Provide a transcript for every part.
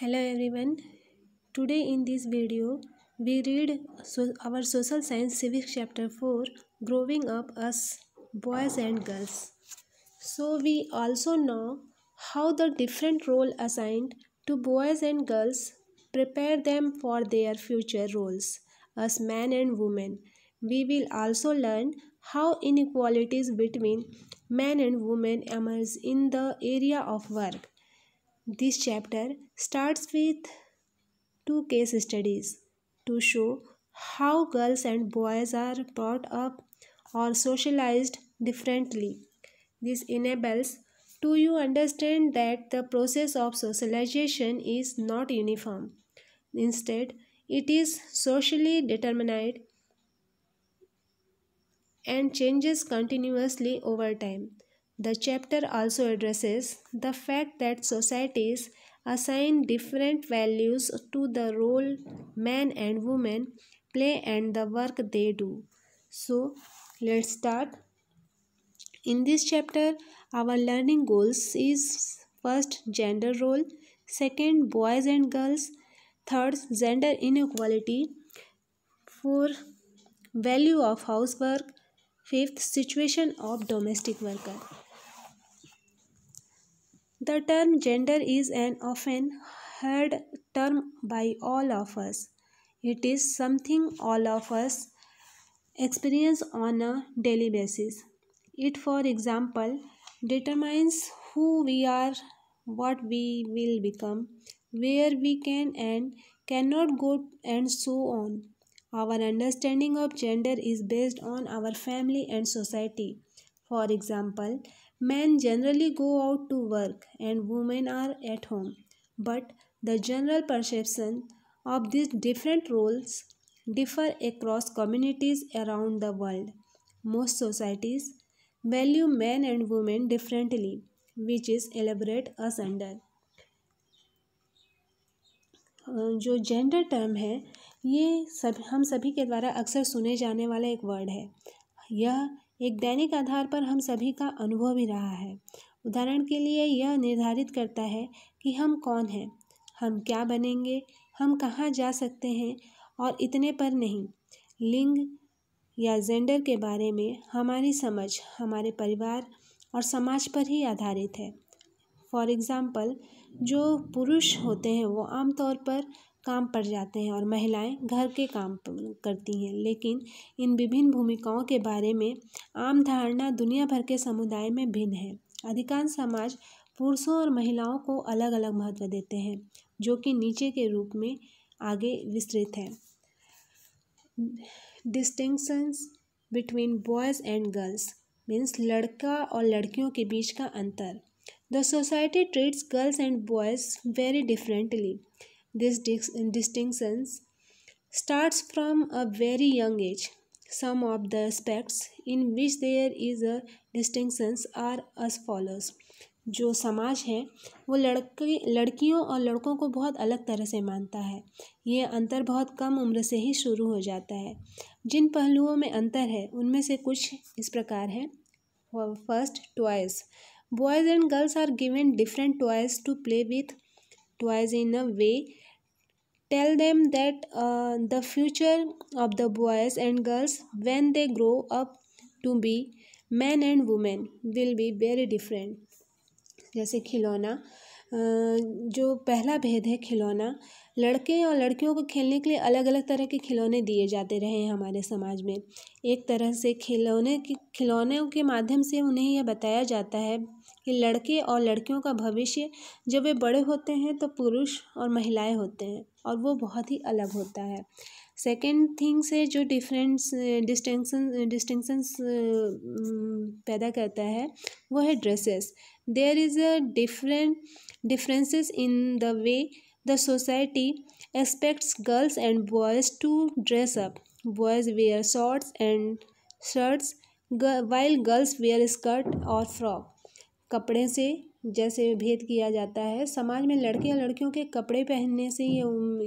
hello everyone today in this video we read so our social science civics chapter 4 growing up as boys and girls so we also know how the different role assigned to boys and girls prepare them for their future roles as men and women we will also learn how inequalities between men and women emerge in the area of work this chapter starts with two case studies to show how girls and boys are brought up or socialized differently. This enables to you understand that the process of socialization is not uniform. Instead, it is socially determined and changes continuously over time. The chapter also addresses the fact that societies assign different values to the role men and women play and the work they do. So, let's start. In this chapter, our learning goals is first gender role, second boys and girls, third gender inequality, four value of housework, fifth situation of domestic worker. The term gender is an often heard term by all of us. It is something all of us experience on a daily basis. It, for example, determines who we are, what we will become, where we can and cannot go, and so on. Our understanding of gender is based on our family and society. For example, Men generally go out to work and women are at home, but the general perception of these different roles differ across communities around the world. Most societies value men and women differently, which is elaborate asunder. जो gender term है ये सब हम सभी के द्वारा अक्सर सुने जाने वाला एक वर्ड है यह एक दैनिक आधार पर हम सभी का अनुभव ही रहा है उदाहरण के लिए यह निर्धारित करता है कि हम कौन हैं हम क्या बनेंगे हम कहाँ जा सकते हैं और इतने पर नहीं लिंग या जेंडर के बारे में हमारी समझ हमारे परिवार और समाज पर ही आधारित है फॉर एग्ज़ाम्पल जो पुरुष होते हैं वो आमतौर पर काम पर जाते हैं और महिलाएँ घर के काम करती हैं लेकिन इन विभिन्न भूमिकाओं के बारे में आम धारणा दुनिया भर के समुदाय में भिन्न है अधिकांश समाज पुरुषों और महिलाओं को अलग अलग महत्व देते हैं जो कि नीचे के रूप में आगे विस्तृत है distinctions between boys and girls means लड़का और लड़कियों के बीच का अंतर the society treats girls and boys very differently This distinctions starts from a very young age. Some of the aspects in which there is a distinctions are as follows. जो समाज है वो लड़के लड़कियों और लड़कों को बहुत अलग तरह से मानता है ये अंतर बहुत कम उम्र से ही शुरू हो जाता है जिन पहलुओं में अंतर है उनमें से कुछ इस प्रकार है first toys boys and girls are given different toys to play with toys in a way tell them that uh, the future of the boys and girls when they grow up to be men and women will be very different जैसे खिलौना जो पहला भेद है खिलौना लड़के और लड़कियों को खेलने के लिए अलग अलग तरह के खिलौने दिए जाते रहे हैं हमारे समाज में एक तरह से खिलौने की खिलौने के माध्यम से उन्हें यह बताया जाता है कि लड़के और लड़कियों का भविष्य जब वे बड़े होते हैं तो पुरुष और महिलाएं होते हैं और वो बहुत ही अलग होता है सेकेंड थिंग से जो डिफरेंस डिस्टिंक्शन डिस्टिंक्शंस पैदा करता है वो है dresses there is a different differences in the way the society expects girls and boys to dress up boys wear shorts and shirts while girls wear skirt और frock कपड़े से जैसे भेद किया जाता है समाज में लड़के और लड़कियों के कपड़े पहनने से यह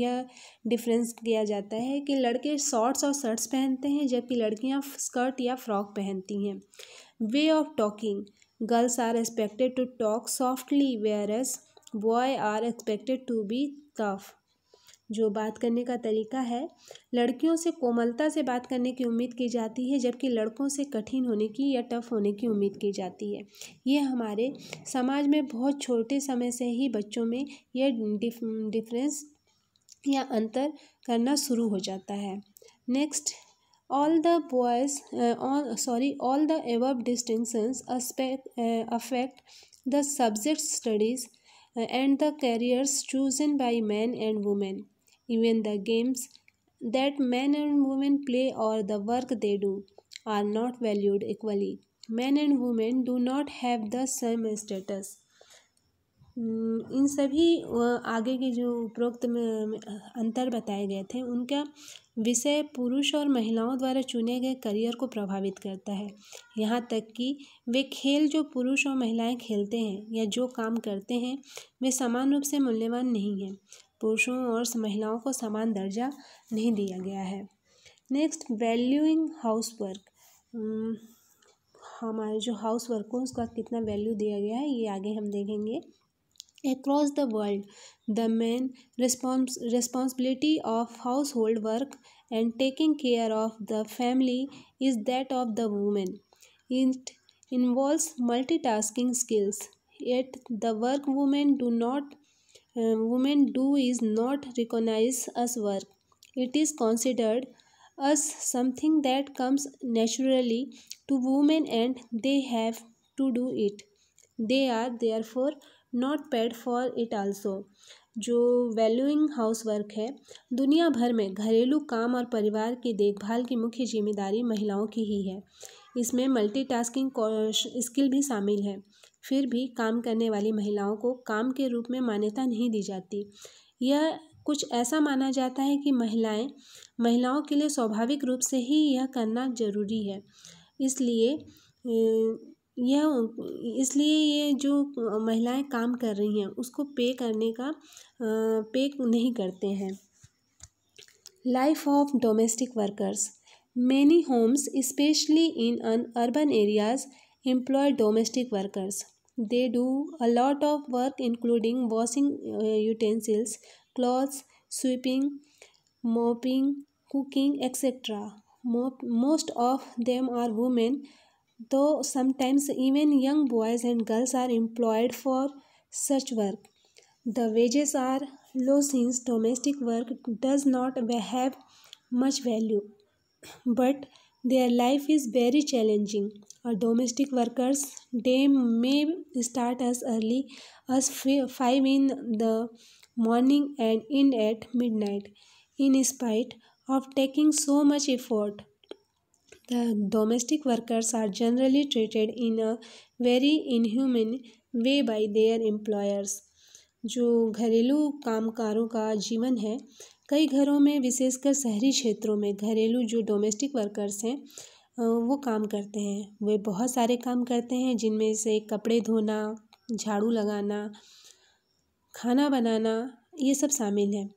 यह डिफरेंस किया जाता है कि लड़के शॉर्ट्स और शर्ट्स पहनते हैं जबकि लड़कियां स्कर्ट या फ्रॉक पहनती हैं way of talking girls are expected to talk softly whereas boy are expected to be tough जो बात करने का तरीका है लड़कियों से कोमलता से बात करने की उम्मीद की जाती है जबकि लड़कों से कठिन होने की या टफ होने की उम्मीद की जाती है ये हमारे समाज में बहुत छोटे समय से ही बच्चों में यह डिफरेंस या अंतर करना शुरू हो जाता है next all the boys uh, all sorry all the above distinctions aspect, uh, affect the subject studies uh, and the careers chosen by men and women Even the games that men and women play or the work they do are not valued equally. Men and women do not have the same status. Hmm, इन सभी आगे के जो उपरोक्त में अंतर बताए गए थे उनका विषय पुरुष और महिलाओं द्वारा चुने गए करियर को प्रभावित करता है यहाँ तक कि वे खेल जो पुरुष और महिलाएं खेलते हैं या जो काम करते हैं वे समान रूप से मूल्यवान नहीं हैं पुरुषों और महिलाओं को समान दर्जा नहीं दिया गया है नेक्स्ट वैल्यूइंग हाउस वर्क हमारे जो हाउस वर्क हो उसका कितना वैल्यू दिया गया है ये आगे हम देखेंगे across the world the main response responsibility of household work and taking care of the family is that of the women it involve multitasking skills at the work women do not women do is not recognise as work it is considered as something that comes naturally to women and they have to do it they are they are for not paid for it also जो valuing house work है दुनिया भर में घरेलू काम और परिवार की देखभाल की मुख्य जिम्मेदारी महिलाओं की ही है इसमें मल्टीटास्किंग स्किल भी शामिल है फिर भी काम करने वाली महिलाओं को काम के रूप में मान्यता नहीं दी जाती यह कुछ ऐसा माना जाता है कि महिलाएं महिलाओं के लिए स्वाभाविक रूप से ही यह करना जरूरी है इसलिए यह इसलिए ये जो महिलाएं काम कर रही हैं उसको पे करने का पे नहीं करते हैं life of domestic workers many homes especially in an urban areas employ domestic workers. They do a lot of work including washing uh, utensils, clothes, sweeping, mopping, cooking, etc. Most of them are women, though sometimes even young boys and girls are employed for such work. The wages are low since domestic work does not have much value, but their life is very challenging. और domestic workers day may start as early as five in the morning and in at midnight in spite of taking so much effort the domestic workers are generally treated in a very inhuman way by their employers जो घरेलू कामकारों का जीवन है कई घरों में विशेषकर शहरी क्षेत्रों में घरेलू जो डोमेस्टिक वर्कर्स हैं वो काम करते हैं वे बहुत सारे काम करते हैं जिनमें से कपड़े धोना झाड़ू लगाना खाना बनाना ये सब शामिल है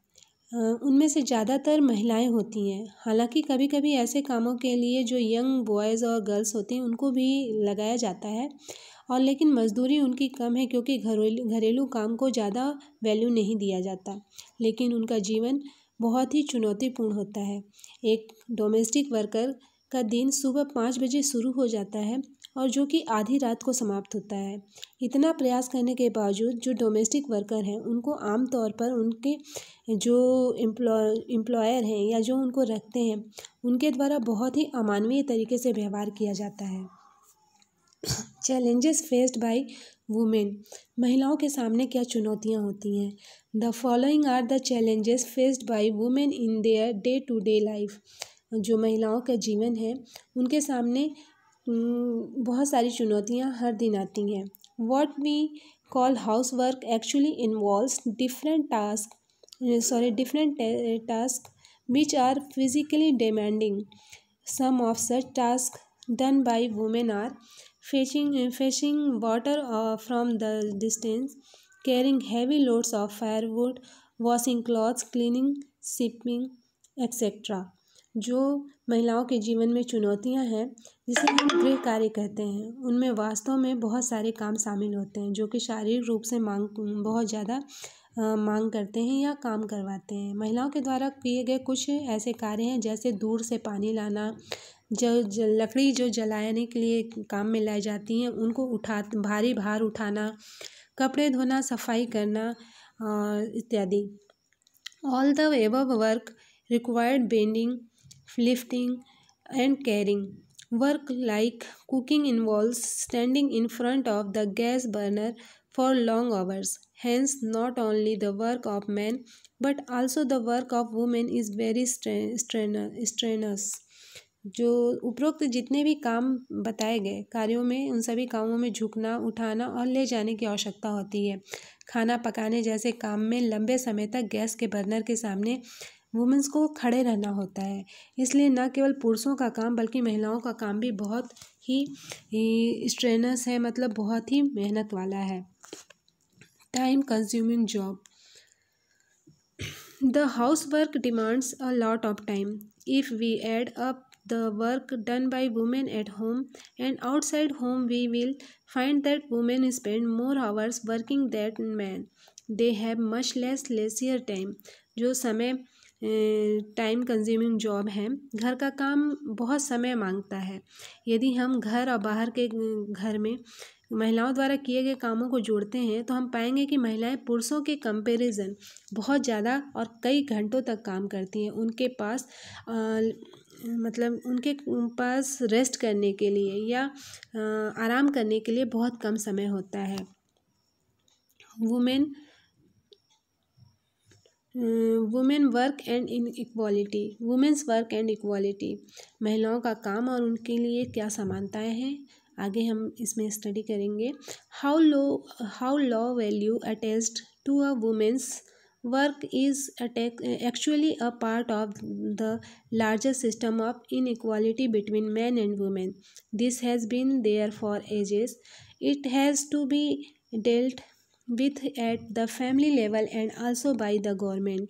उनमें से ज़्यादातर महिलाएं होती हैं हालांकि कभी कभी ऐसे कामों के लिए जो यंग बॉयज़ और गर्ल्स होती हैं उनको भी लगाया जाता है और लेकिन मजदूरी उनकी कम है क्योंकि घरेलू घरेलू काम को ज़्यादा वैल्यू नहीं दिया जाता लेकिन उनका जीवन बहुत ही चुनौतीपूर्ण होता है एक डोमेस्टिक वर्कर का दिन सुबह पाँच बजे शुरू हो जाता है और जो कि आधी रात को समाप्त होता है इतना प्रयास करने के बावजूद जो डोमेस्टिक वर्कर हैं उनको आम तौर पर उनके जो एम्प्लॉय एम्प्लॉयर हैं या जो उनको रखते हैं उनके द्वारा बहुत ही अमानवीय तरीके से व्यवहार किया जाता है चैलेंजेस फेस्ड बाय वुमेन महिलाओं के सामने क्या चुनौतियाँ होती हैं the following are the challenges faced by women in their day to day life जो महिलाओं का जीवन है उनके सामने बहुत सारी चुनौतियाँ हर दिन आती हैं what we call house work actually involve different task sorry different task which are physically demanding some of such task done by women are fetching fetching water from the distance carrying heavy loads of firewood washing clothes cleaning sweeping et cetera जो महिलाओं के जीवन में चुनौतियाँ हैं जिसे हम गृह कार्य कहते हैं उनमें वास्तव में बहुत सारे काम शामिल होते हैं जो कि शारीरिक रूप से मांग बहुत ज़्यादा मांग करते हैं या काम करवाते हैं महिलाओं के द्वारा किए गए कुछ ऐसे कार्य हैं जैसे दूर से पानी लाना जो, लकड़ी जो जलाने के लिए काम में लाई जाती हैं उनको उठा भारी भार उठाना कपड़े धोना सफाई करना इत्यादि ऑल द एब work required bending lifting and carrying. Work like cooking involves standing in front of the gas burner for long hours. Hence, not only the work of men but also the work of women is very strain strenuous. जो उपरोक्त जितने भी काम बताए गए कार्यों में उन सभी कामों में झुकना उठाना और ले जाने की आवश्यकता होती है खाना पकाने जैसे काम में लंबे समय तक गैस के बर्नर के सामने वुमेंस को खड़े रहना होता है इसलिए न केवल पुरुषों का काम बल्कि महिलाओं का काम भी बहुत ही स्ट्रेनस है मतलब बहुत ही मेहनत वाला है time consuming job the house work demands a lot of time if we add up the work done by women at home and outside home we will find that women spend more hours working that man they have much less leisure time जो समय time consuming job है घर का काम बहुत समय मांगता है यदि हम घर और बाहर के घर में महिलाओं द्वारा किए गए कामों को जोड़ते हैं तो हम पाएंगे कि महिलाएं पुरुषों के कंपैरिजन बहुत ज़्यादा और कई घंटों तक काम करती हैं उनके पास आ, मतलब उनके पास रेस्ट करने के लिए या आ, आराम करने के लिए बहुत कम समय होता है women women work and inequality women's work and equality महिलाओं का काम और उनके लिए क्या समानताएं हैं आगे हम इसमें स्टडी करेंगे how low how low value attached to a women's work is attack actually a part of the largest system of inequality between man and women this has been there for ages it has to be dealt with at the family level and also by the government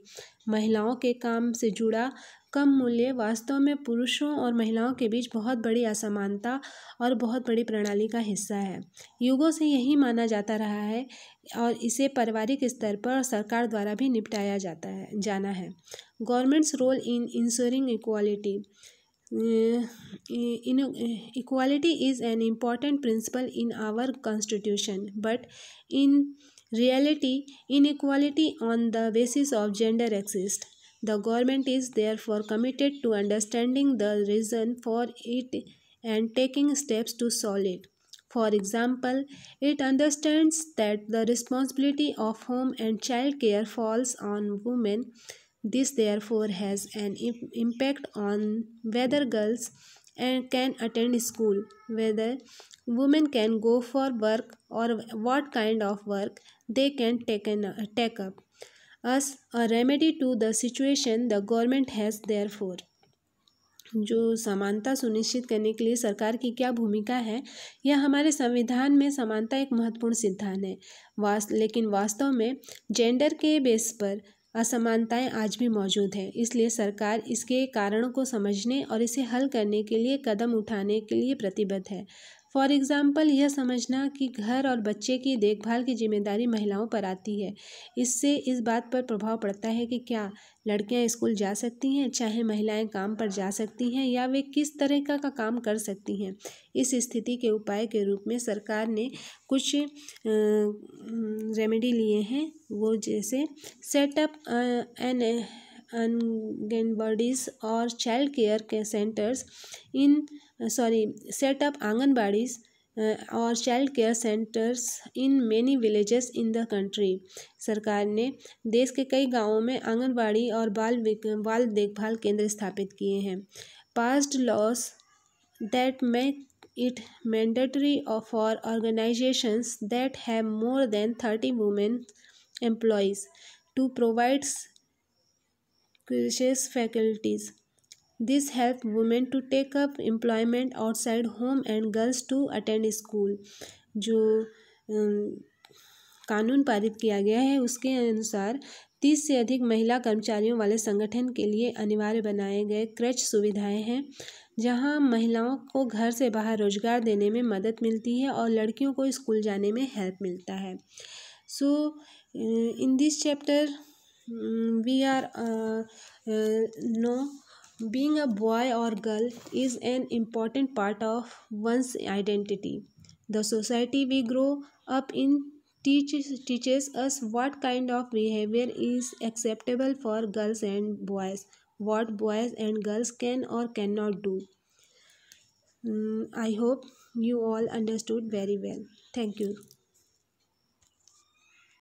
महिलाओं के काम से जुड़ा कम मूल्य वास्तव में पुरुषों और महिलाओं के बीच बहुत बड़ी असमानता और बहुत बड़ी प्रणाली का हिस्सा है युगों से यही माना जाता रहा है और इसे पारिवारिक स्तर पर सरकार द्वारा भी निपटाया जाता है जाना है government's role in ensuring equality Eh, eh, eh, equality is an important principle in our constitution but in reality inequality on the basis of gender exists the government is therefore committed to understanding the reason for it and taking steps to solve it for example, it understands that the responsibility of home and child care falls on women This therefore has an impact on whether girls and can attend school, whether women can go for work or what kind of work they can take, an, take up. As a remedy to the situation, the government has therefore जो समानता सुनिश्चित करने के लिए सरकार की क्या भूमिका है यह हमारे संविधान में समानता एक महत्वपूर्ण सिद्धांत है वास्त लेकिन वास्तव में जेंडर के बेस पर असमानताएं आज भी मौजूद हैं इसलिए सरकार इसके कारणों को समझने और इसे हल करने के लिए कदम उठाने के लिए प्रतिबद्ध है फॉर एग्ज़ाम्पल यह समझना कि घर और बच्चे की देखभाल की जिम्मेदारी महिलाओं पर आती है इससे इस बात पर प्रभाव पड़ता है कि क्या लड़कियां स्कूल जा सकती हैं चाहे महिलाएं काम पर जा सकती हैं या वे किस तरह का, का काम कर सकती हैं इस स्थिति के उपाय के रूप में सरकार ने कुछ रेमेडी लिए हैं वो जैसे सेटअप एन आंगनबाड़ीज और चाइल्ड केयर के centres in sorry set up anganwadis और child care centres in many villages in the country सरकार ने देश के कई गांवों में आंगनबाड़ी और बाल बाल देखभाल केंद्र स्थापित किए हैं passed laws that make it of for organisations that have more than thirty women employees to provides crisis faculties. This help women to take up employment outside home and girls to attend school. जो um, कानून पारित किया गया है उसके अनुसार तीस से अधिक महिला कर्मचारियों वाले संगठन के लिए अनिवार्य बनाए गए क्रच सुविधाएं हैं जहां महिलाओं को घर से बाहर रोजगार देने में मदद मिलती है और लड़कियों को स्कूल जाने में हेल्प मिलता है so in this chapter Mm, we are uh, uh, no being a boy or girl is an important part of one's identity. The society we grow up in teaches, teaches us what kind of behavior is acceptable for girls and boys, what boys and girls can or cannot do. Mm, I hope you all understood very well. Thank you.